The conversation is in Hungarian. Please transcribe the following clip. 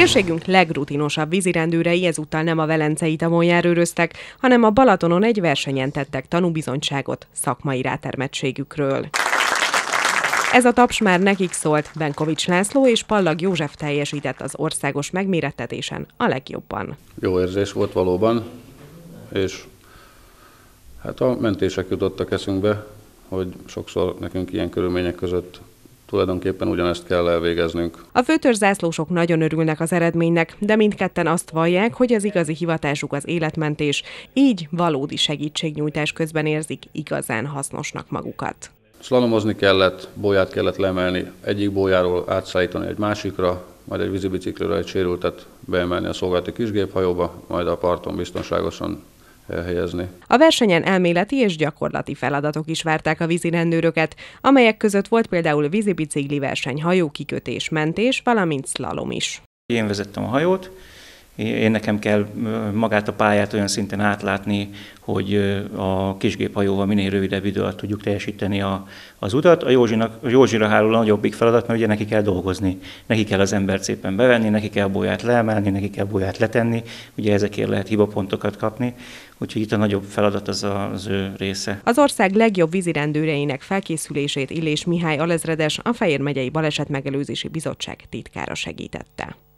Térségünk legrutinosabb vízirendőrei ezúttal nem a Velencei tavon járőröztek, hanem a Balatonon egy versenyen tettek tanúbizonyságot szakmai rátermettségükről. Ez a taps már nekik szólt, Benkovics László és Pallag József teljesített az országos megmérettetésen a legjobban. Jó érzés volt valóban, és hát a mentések jutottak eszünkbe, hogy sokszor nekünk ilyen körülmények között tulajdonképpen ugyanezt kell elvégeznünk. A főtörzászlósok nagyon örülnek az eredménynek, de mindketten azt vallják, hogy az igazi hivatásuk az életmentés, így valódi segítségnyújtás közben érzik igazán hasznosnak magukat. Slalomozni kellett, bóját kellett lemelni, egyik bójáról átszállítani egy másikra, majd egy vízibiciklőre egy sérültet beemelni a szolgálati kisgéphajóba, majd a parton biztonságosan elhelyezni. A versenyen elméleti és gyakorlati feladatok is várták a vízirendőröket, amelyek között volt például vízibicikli verseny, hajó kikötés, mentés, valamint szlalom is. Én vezettem a hajót, én nekem kell magát a pályát olyan szinten átlátni, hogy a kisgéphajóval minél rövidebb idő alatt tudjuk teljesíteni a, az utat. A, Józsinak, a Józsira hárul a nagyobbik feladat, mert ugye neki kell dolgozni. Neki kell az embert szépen bevenni, neki kell a bolyát leemelni, neki kell a bolyát letenni. Ugye ezekért lehet hibapontokat kapni. Úgyhogy itt a nagyobb feladat az a, az ő része. Az ország legjobb vízirendőreinek felkészülését Illés Mihály alezredes a Fejér megyei Baleset Megelőzési Bizottság titkára segítette.